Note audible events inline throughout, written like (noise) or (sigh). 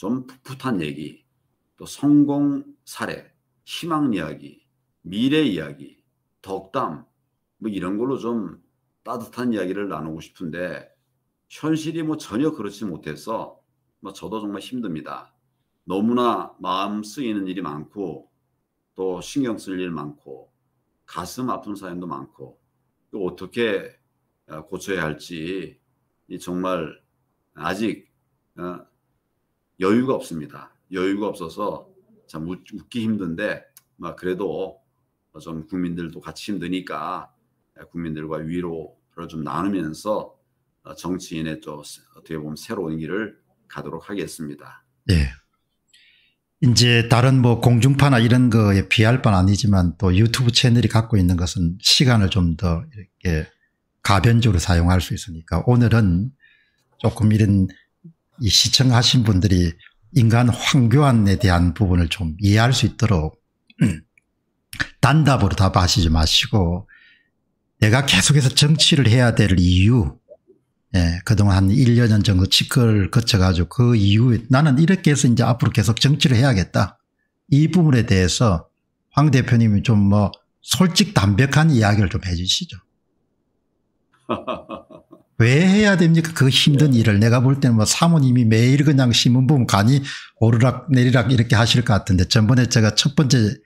좀 풋풋한 얘기, 또 성공 사례, 희망 이야기, 미래 이야기, 덕담 뭐 이런 걸로 좀 따뜻한 이야기를 나누고 싶은데 현실이 뭐 전혀 그렇지 못해서 뭐 저도 정말 힘듭니다. 너무나 마음 쓰이는 일이 많고 또 신경 쓸 일 많고 가슴 아픈 사연도 많고 또 어떻게 어, 고쳐야 할지 정말 아직 어, 여유가 없습니다. 여유가 없어서 참 웃, 기 힘든데 막 그래도 좀 국민들도 같이 힘드니까 국민들과 위로를 좀 나누면서 정치인의 또 어떻게 보면 새로운 길을 가도록 하겠습니다. 네. 이제 다른 뭐 공중파나 이런 거에 비할 바 아니지만 또 유튜브 채널이 갖고 있는 것은 시간을 좀 더 이렇게 가변적으로 사용할 수 있으니까 오늘은 조금 이런 이 시청하신 분들이 인간 황교안에 대한 부분을 좀 이해할 수 있도록 (clears throat) 단답으로 답하시지 마시고 내가 계속해서 정치를 해야 될 이유 예, 그동안 한 1년 정도 직을 거쳐가지고 그 이후에 나는 이렇게 해서 이제 앞으로 계속 정치를 해야겠다. 이 부분에 대해서 황 대표님이 좀 뭐 솔직 담백한 이야기를 좀 해주시죠. (laughs) 왜 해야 됩니까? 그 힘든 일을 내가 볼 때는 뭐 사모님이 매일 그냥 신문 보면 간이 오르락 내리락 이렇게 하실 것 같은데 전번에 제가 첫 번째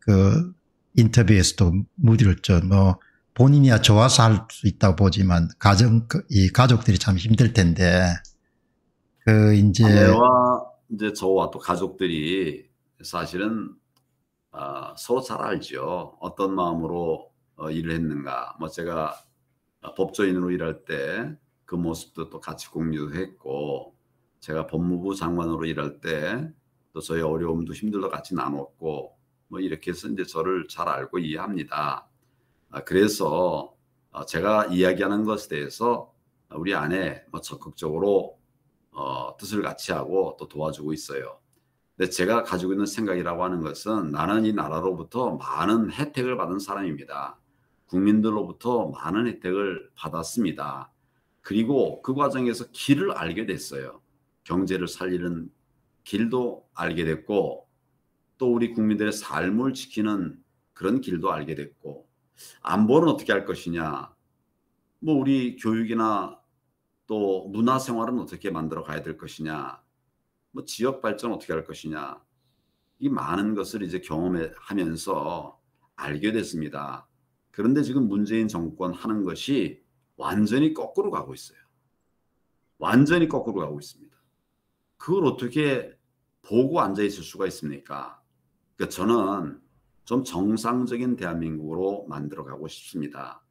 그 인터뷰에서도 무디를죠. 뭐 본인이야 좋아서 할 수 있다고 보지만 가정 이 가족들이 참 힘들 텐데 그 이제 아내와 이제 저와 또 가족들이 사실은 어, 서로 잘 알죠. 어떤 마음으로 어, 일을 했는가. 뭐 제가 아, 법조인으로 일할 때 그 모습도 또 같이 공유했고 제가 법무부 장관으로 일할 때 또 저의 어려움도 힘들도 같이 나눴고 뭐 이렇게 해서 이제 저를 잘 알고 이해합니다. 아, 그래서 아, 제가 이야기하는 것에 대해서 우리 아내 뭐 적극적으로 어, 뜻을 같이 하고 또 도와주고 있어요. 근데 제가 가지고 있는 생각이라고 하는 것은 나는 이 나라로부터 많은 혜택을 받은 사람입니다. 국민들로부터 많은 혜택을 받았습니다. 그리고 그 과정에서 길을 알게 됐어요. 경제를 살리는 길도 알게 됐고 또 우리 국민들의 삶을 지키는 그런 길도 알게 됐고 안보는 어떻게 할 것이냐 뭐 우리 교육이나 또 문화 생활은 어떻게 만들어 가야 될 것이냐 뭐 지역 발전 어떻게 할 것이냐 이 많은 것을 이제 경험하면서 알게 됐습니다. 그런데 지금 문재인 정권 하는 것이 완전히 거꾸로 가고 있어요. 완전히 거꾸로 가고 있습니다. 그걸 어떻게 보고 앉아 있을 수가 있습니까? 그러니까 저는 좀 정상적인 대한민국으로 만들어 가고 싶습니다.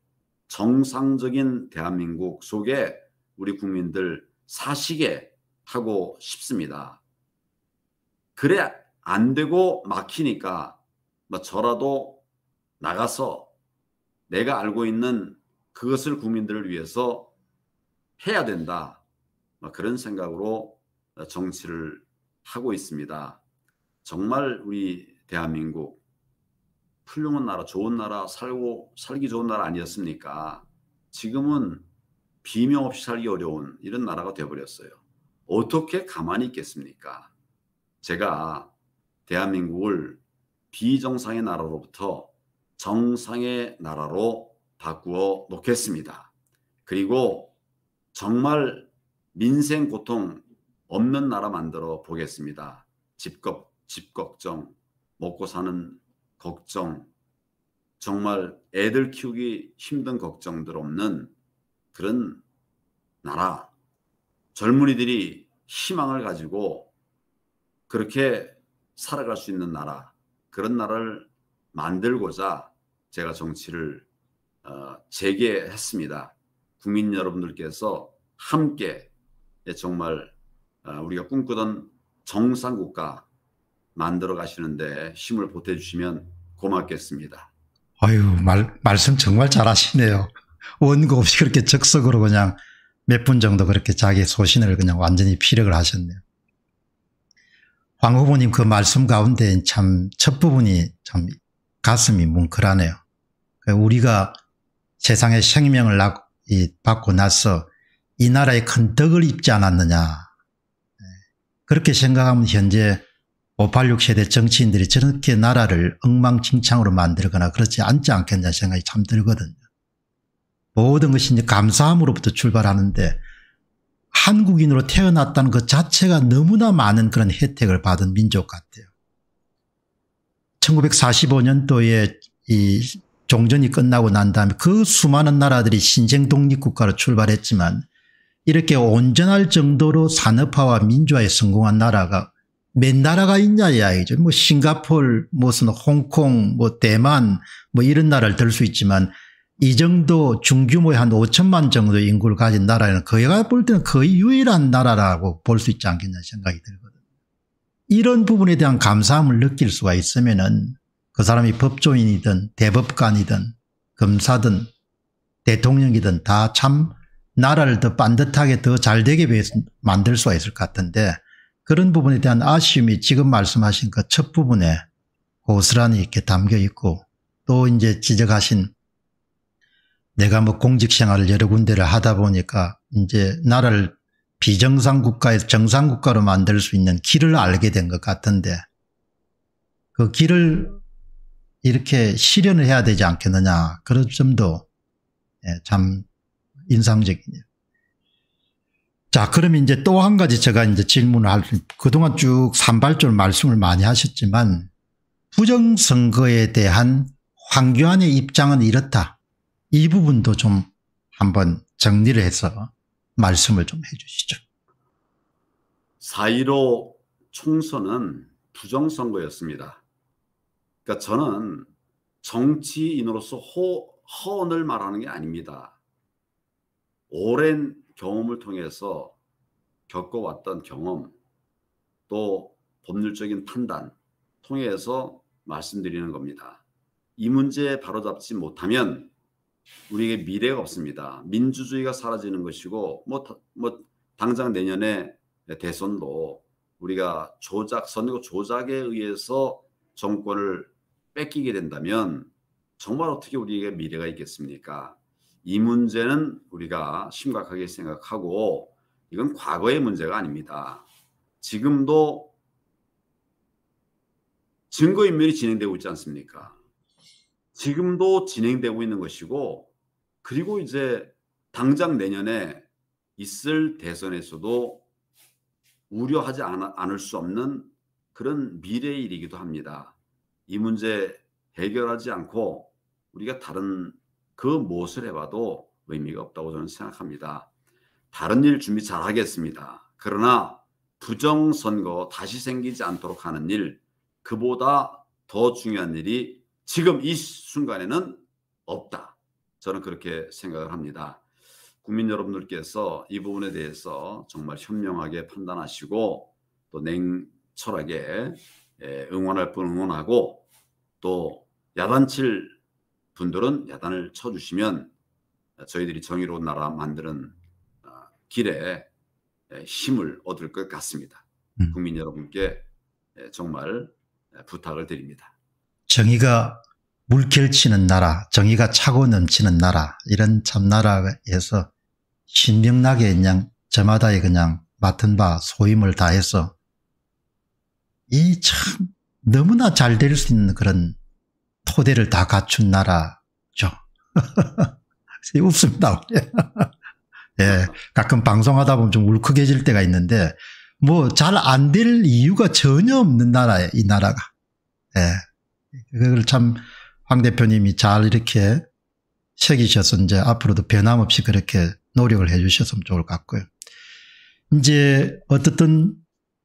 정상적인 대한민국 속에 우리 국민들 사시게 하고 싶습니다. 그래 안 되고 막히니까 뭐 저라도 나가서 내가 알고 있는 그것을 국민들을 위해서 해야 된다. 그런 생각으로 정치를 하고 있습니다. 정말 우리 대한민국 훌륭한 나라, 좋은 나라, 살고 살기 좋은 나라 아니었습니까? 지금은 비명 없이 살기 어려운 이런 나라가 되어버렸어요. 어떻게 가만히 있겠습니까? 제가 대한민국을 비정상의 나라로부터 정상의 나라로 바꾸어 놓겠습니다. 그리고 정말 민생 고통 없는 나라 만들어 보겠습니다. 집걱, 집 걱정, 먹고 사는 걱정, 정말 애들 키우기 힘든 걱정들 없는 그런 나라, 젊은이들이 희망을 가지고 그렇게 살아갈 수 있는 나라, 그런 나라를 만들고자 제가 정치를 어, 재개했습니다. 국민 여러분들께서 함께 정말 어, 우리가 꿈꾸던 정상국가 만들어 가시는데 힘을 보태주시면 고맙겠습니다. 아유 말, 말씀 정말 잘하시네요. 원고 없이 그렇게 적석으로 그냥 몇 분 정도 그렇게 자기 소신을 그냥 완전히 피력을 하셨네요. 황 후보님 그 말씀 가운데 참 첫 부분이 참 가슴이 뭉클하네요. 우리가 세상에 생명을 받고 나서 이 나라에 큰 덕을 입지 않았느냐. 그렇게 생각하면 현재 586 세대 정치인들이 저렇게 나라를 엉망진창으로 만들거나 그렇지 않지 않겠냐 생각이 참 들거든요. 모든 것이 이제 감사함으로부터 출발하는데 한국인으로 태어났다는 것 자체가 너무나 많은 그런 혜택을 받은 민족 같아요. 1945년도에 이 종전이 끝나고 난 다음에 그 수많은 나라들이 신생 독립국가로 출발했지만 이렇게 온전할 정도로 산업화와 민주화에 성공한 나라가 몇 나라가 있냐 이야기죠. 뭐 싱가폴, 무슨 홍콩, 뭐 대만 뭐 이런 나라를 들 수 있지만 이 정도 중규모의 한 5천만 정도 인구를 가진 나라는 에 거의가 볼 때는 거의 유일한 나라라고 볼 수 있지 않겠냐 생각이 들거든요. 이런 부분에 대한 감사함을 느낄 수가 있으면 은그 사람이 법조인이든 대법관이든 검사든 대통령이든 다 참 나라를 더 반듯하게 더 잘 되게 만들 수가 있을 것 같은데 그런 부분에 대한 아쉬움이 지금 말씀하신 그 첫 부분에 고스란히 이렇게 담겨 있고 또 이제 지적하신 내가 뭐 공직생활을 여러 군데를 하다 보니까 이제 나라를 비정상 국가에서 정상 국가로 만들 수 있는 길을 알게 된 것 같은데 그 길을 이렇게 실현을 해야 되지 않겠느냐 그런 점도 예, 참 인상적이네요. 자 그러면 이제 또 한 가지 제가 이제 질문을 할 그동안 쭉 산발적으로 말씀을 많이 하셨지만 부정선거에 대한 황교안의 입장은 이렇다. 이 부분도 좀 한번 정리를 해서 말씀을 좀 해주시죠. 4.15 총선은 부정선거였습니다. 그러니까 저는 정치인으로서 호, 허언을 말하는 게 아닙니다. 오랜 경험을 통해서 겪어왔던 경험, 또 법률적인 판단 통해서 말씀드리는 겁니다. 이 문제 에 바로잡지 못하면 우리에게 미래가 없습니다. 민주주의가 사라지는 것이고 뭐, 뭐 당장 내년에 대선도 우리가 조작 선거 조작에 의해서 정권을 뺏기게 된다면 정말 어떻게 우리에게 미래가 있겠습니까? 이 문제는 우리가 심각하게 생각하고 이건 과거의 문제가 아닙니다. 지금도 증거인멸이 진행되고 있지 않습니까? 지금도 진행되고 있는 것이고 그리고 이제 당장 내년에 있을 대선에서도 우려하지 않을 수 없는 그런 미래의 일이기도 합니다. 이 문제 해결하지 않고 우리가 다른 그 무엇을 해봐도 의미가 없다고 저는 생각합니다. 다른 일 준비 잘 하겠습니다. 그러나 부정선거 다시 생기지 않도록 하는 일, 그보다 더 중요한 일이 지금 이 순간에는 없다. 저는 그렇게 생각을 합니다. 국민 여러분들께서 이 부분에 대해서 정말 현명하게 판단하시고 또 냉철하게 예, 응원할 분 응원하고 또 야단칠 분들은 야단을 쳐주시면 저희들이 정의로운 나라 만드는 아, 길에 예, 힘을 얻을 것 같습니다. 음. 국민 여러분께 예, 정말 부탁을 드립니다. 정의가 물결치는 나라, 정의가 차고 넘치는 나라 이런 참 나라에서 신명나게 그냥 저마다의 그냥 맡은 바 소임을 다해서 이 참 너무나 잘 될 수 있는 그런 토대를 다 갖춘 나라죠. (laughs) 웃음 나오네. (laughs) 예, 가끔 방송하다 보면 좀 울컥해질 때가 있는데 뭐 잘 안 될 이유가 전혀 없는 나라예요. 이 나라가. 예. 그걸 참 황 대표님이 잘 이렇게 새기셔서 이제 앞으로도 변함없이 그렇게 노력을 해 주셨으면 좋을 것 같고요. 이제 어떻든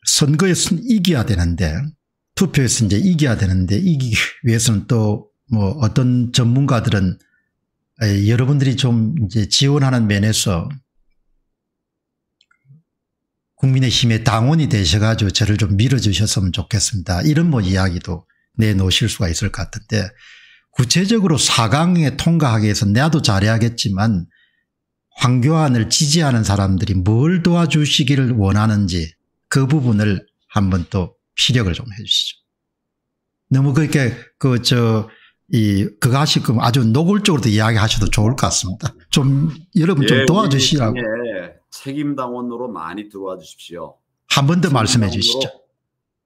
선거에서 이겨야 되는데 투표에서 이제 이겨야 되는데 이기기 위해서는 또 뭐 어떤 전문가들은 여러분들이 좀 이제 지원하는 면에서 국민의힘의 당원이 되셔가지고 저를 좀 밀어주셨으면 좋겠습니다. 이런 뭐 이야기도 내놓으실 수가 있을 것 같은데 구체적으로 4강에 통과하기 위해서 나도 잘해야겠지만 황교안을 지지하는 사람들이 뭘 도와주시기를 원하는지 그 부분을 한번 또시력을좀 해주시죠. 너무 그렇게 그저이 그거 하시고 아주 노골적으로 도 이야기하셔도 좋을 것 같습니다. 좀 여러분 좀 예, 도와주시라고. 책임 당원으로 많이 들어와 주십시오. 한 번 더 말씀해 주시죠.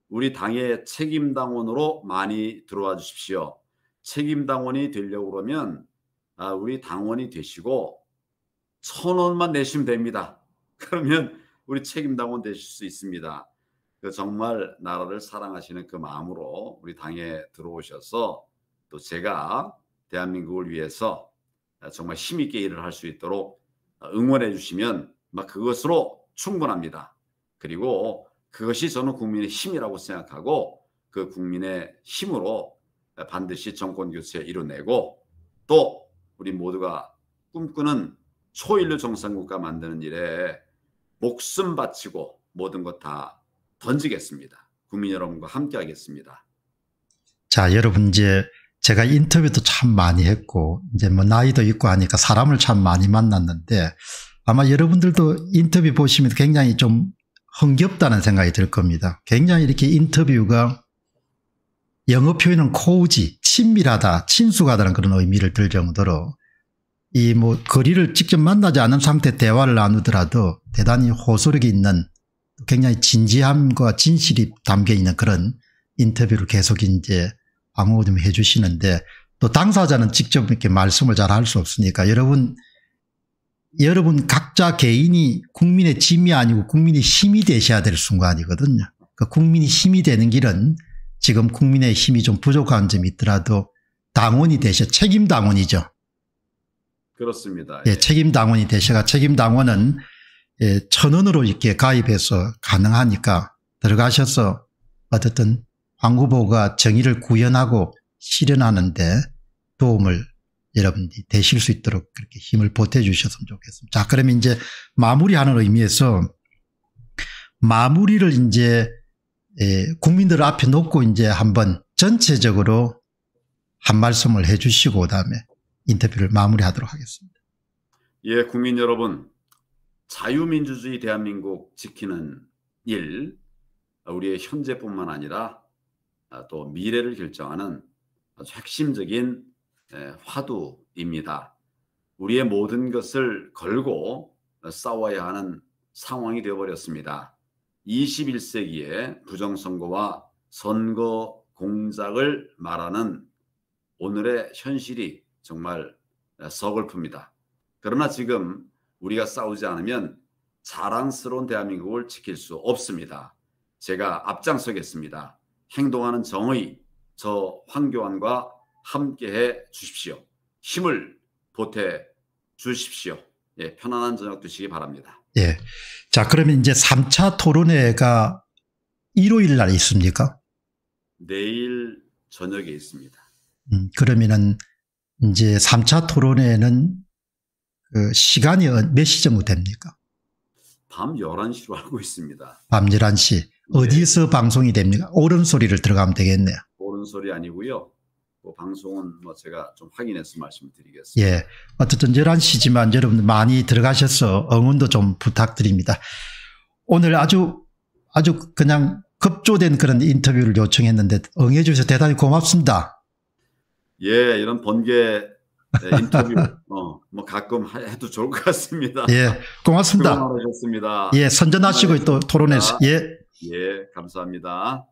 우리 당의 책임당원으로 많이 들어와 주십시오. 책임당원이 되려고 그러면 아, 우리 당원이 되시고 천 원만 내시면 됩니다. (laughs) 그러면 우리 책임당원 되실 수 있습니다. 그 정말 나라를 사랑하시는 그 마음으로 우리 당에 들어오셔서 또 제가 대한민국을 위해서 정말 힘있게 일을 할 수 있도록 응원해 주시면 막 그것으로 충분합니다. 그리고 그것이 저는 국민의 힘이라고 생각하고 그 국민의 힘으로 반드시 정권 교체 이뤄내고 또 우리 모두가 꿈꾸는 초일류 정상국가 만드는 일에 목숨 바치고 모든 것 다 던지겠습니다. 국민 여러분과 함께 하겠습니다. 자, 여러분 이제 제가 인터뷰도 참 많이 했고 이제 뭐 나이도 있고 하니까 사람을 참 많이 만났는데 아마 여러분들도 인터뷰 보시면 굉장히 좀 흥겹다는 생각이 들 겁니다. 굉장히 이렇게 인터뷰가 영어 표현은 코우지, 친밀하다, 친숙하다는 그런 의미를 들 정도로 이 뭐 거리를 직접 만나지 않은 상태 대화를 나누더라도 대단히 호소력이 있는 굉장히 진지함과 진실이 담겨 있는 그런 인터뷰를 계속 이제 방어 좀 해주시는데 또 당사자는 직접 이렇게 말씀을 잘 할 수 없으니까 여러분 여러분 각자 개인이 국민의 짐이 아니고 국민의 힘이 되셔야 될 순간이거든요. 그 국민이 힘이 되는 길은 지금 국민의 힘이 좀 부족한 점이 있더라도 당원이 되셔 책임 당원이죠. 그렇습니다. 예, 책임 당원이 되셔가 책임 당원은 예, 천 원으로 이렇게 가입해서 가능하니까 들어가셔서 어쨌든 황 후보가 정의를 구현하고 실현하는데 도움을 여러분이 되실 수 있도록 그렇게 힘을 보태주셨으면 좋겠습니다. 자, 그러면 이제 마무리하는 의미에서 마무리를 이제 예, 국민들 앞에 놓고 이제 한번 전체적으로 한 말씀을 해 주시고 그다음에 인터뷰를 마무리하도록 하겠습니다. 예, 국민 여러분. 자유민주주의 대한민국 지키는 일 우리의 현재뿐만 아니라 또 미래를 결정하는 아주 핵심적인 예, 화두입니다. 우리의 모든 것을 걸고 싸워야 하는 상황이 되어버렸습니다. 21세기의 부정선거와 선거 공작을 말하는 오늘의 현실이 정말 서글픕니다. 그러나 지금 우리가 싸우지 않으면 자랑스러운 대한민국을 지킬 수 없습니다. 제가 앞장서겠습니다. 행동하는 정의, 저 황교안과 함께해 주십시오. 힘을 보태 주십시오. 예, 편안한 저녁 드시기 바랍니다. 예. 자, 그러면 이제 3차 토론회가 일요일 날 있습니까? 내일 저녁에 있습니다. 음, 그러면은 이제 3차 토론회는 그 시간이 어, 몇시정 됩니까? 밤 11시로 알고 있습니다. 밤 11시. 어디서 방송이 됩니까? 오른 소리를 들어가면 되겠네요. 오른 소리 아니고요. 그 방송은 뭐 제가 좀 확인해서 말씀드리겠습니다. 예. 어쨌든 11시지만 여러분들 많이 들어가셔서 응원도 좀 부탁드립니다. 오늘 아주 아주 그냥 급조된 그런 인터뷰를 요청했는데 응해 주셔서 대단히 고맙습니다. 예, 이런 번개 네, 인터뷰 (laughs) 어, 뭐 가끔 해도 좋을 것 같습니다. 예, 고맙습니다. 고하습니다 예, 선전하시고 또 토론해서 예. 예, 감사합니다.